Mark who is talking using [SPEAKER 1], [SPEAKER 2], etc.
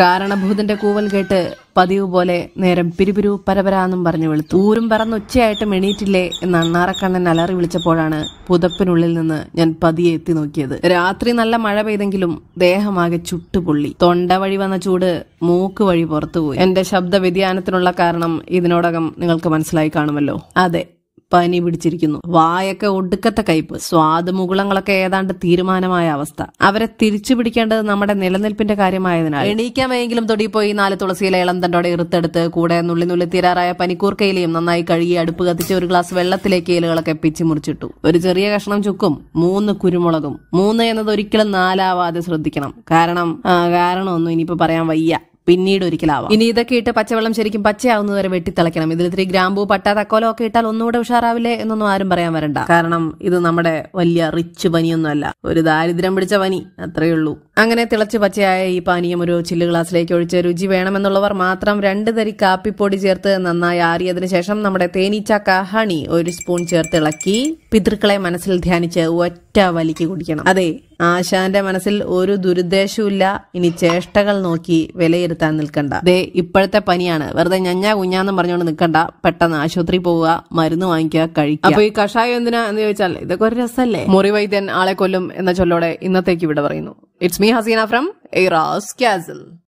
[SPEAKER 1] കാരണഭൂതന്റെ കൂവൽ കേട്ട് പതിവ് പോലെ നേരം പിരിപിരു പരപരാന്നും പറഞ്ഞു വിളിച്ചു ഊരും ഉച്ചയായിട്ടും എണീറ്റില്ലേ എന്ന് അണ്ണാറക്കണ്ണൻ അലറി വിളിച്ചപ്പോഴാണ് പുതപ്പിനുള്ളിൽ നിന്ന് ഞാൻ പതിയെ എത്തി നോക്കിയത് രാത്രി നല്ല മഴ പെയ്തെങ്കിലും ദേഹമാകെ ചുട്ടുപൊള്ളി തൊണ്ട വഴി വന്ന ചൂട് മൂക്ക് വഴി പുറത്തുപോയി എന്റെ ശബ്ദ വ്യതിയാനത്തിനുള്ള കാരണം ഇതിനോടകം നിങ്ങൾക്ക് മനസ്സിലായി കാണുമല്ലോ അതെ പനി പിടിച്ചിരിക്കുന്നു വായൊക്കെ ഒടുക്കത്തെ കയ്പ് മുകുളങ്ങളൊക്കെ ഏതാണ്ട് തീരുമാനമായ അവസ്ഥ അവരെ തിരിച്ചു പിടിക്കേണ്ടത് നമ്മുടെ നിലനിൽപ്പിന്റെ കാര്യമായതിനാൽ എണീക്കാൻ വയ്യെങ്കിലും തൊടിപ്പോയി നാല് തുളസിയിലെ ഇളം തണ്ടോടെ ഇറുത്തെടുത്ത് കൂടെ നുള്ളി നുള്ളി തീരാറായ പനിക്കൂർക്കയിലെയും നന്നായി കഴുകി അടുപ്പ് കത്തിച്ച് ഒരു ഗ്ലാസ് വെള്ളത്തിലേക്ക് ഇലകളൊക്കെ പിച്ചു മുറിച്ചിട്ടു ഒരു ചെറിയ കഷ്ണം ചുക്കും മൂന്ന് കുരുമുളകും മൂന്ന് എന്നത് ഒരിക്കലും നാലാവാതെ ശ്രദ്ധിക്കണം കാരണം കാരണമൊന്നും ഇനിയിപ്പോ പറയാൻ വയ്യ പിന്നീട് ഒരിക്കലാവാം ഇനി ഇതൊക്കെ ഇട്ട് പച്ചവെള്ളം ശരിക്കും പച്ചയാവുന്നത് വരെ വെട്ടിത്തിളയ്ക്കണം ഇതിൽ ഇത്തിരി ഗ്രാമ്പൂ പട്ട തക്കോലോ ഒക്കെ ഇട്ടാൽ ഒന്നുകൂടെ ഉഷാറാവില്ലേ എന്നൊന്നും ആരും പറയാൻ വരണ്ട കാരണം ഇത് നമ്മുടെ വലിയ റിച്ച് പനിയൊന്നുമല്ല ഒരു ദാരിദ്ര്യം പിടിച്ച പനി അത്രയേ ഉള്ളൂ അങ്ങനെ തിളച്ച് പച്ചയായ ഈ പാനീയം ഒരു ചില്ല് ഗ്ലാസ്സിലേക്ക് ഒഴിച്ച് രുചി വേണമെന്നുള്ളവർ മാത്രം രണ്ട് തരി കാപ്പിപ്പൊടി ചേർത്ത് നന്നായി ആറിയതിനു ശേഷം നമ്മുടെ തേനീച്ചക്ക ഹണി ഒരു സ്പൂൺ ചേർത്ത് ഇളക്കി പിതൃക്കളെ മനസ്സിൽ ധ്യാനിച്ച് ഒറ്റ വലിക്ക് കുടിക്കണം അതെ ആശാന്റെ മനസ്സിൽ ഒരു ദുരുദ്ദേശവുമില്ല ഇനി ചേഷ്ടകൾ നോക്കി വിലയിരുത്താൻ നിൽക്കണ്ട ദേ ഇപ്പോഴത്തെ പനിയാണ് വെറുതെ ഞഞ്ഞാ കുഞ്ഞാന്ന് പറഞ്ഞുകൊണ്ട് നിൽക്കണ്ട പെട്ടെന്ന് ആശുപത്രി പോവുക മരുന്ന് വാങ്ങിക്കുക കഴിക്കുക അപ്പൊ ഈ കഷായം എന്തിനാ എന്ന് ചോദിച്ചാൽ ഇതൊക്കെ ഒരു രസമല്ലേ മുറിവൈദ്യൻ ആളെ കൊല്ലും എന്ന ചൊല്ലോടെ ഇന്നത്തേക്ക് ഇവിടെ പറയുന്നു It's me, Hasina from Eras Castle.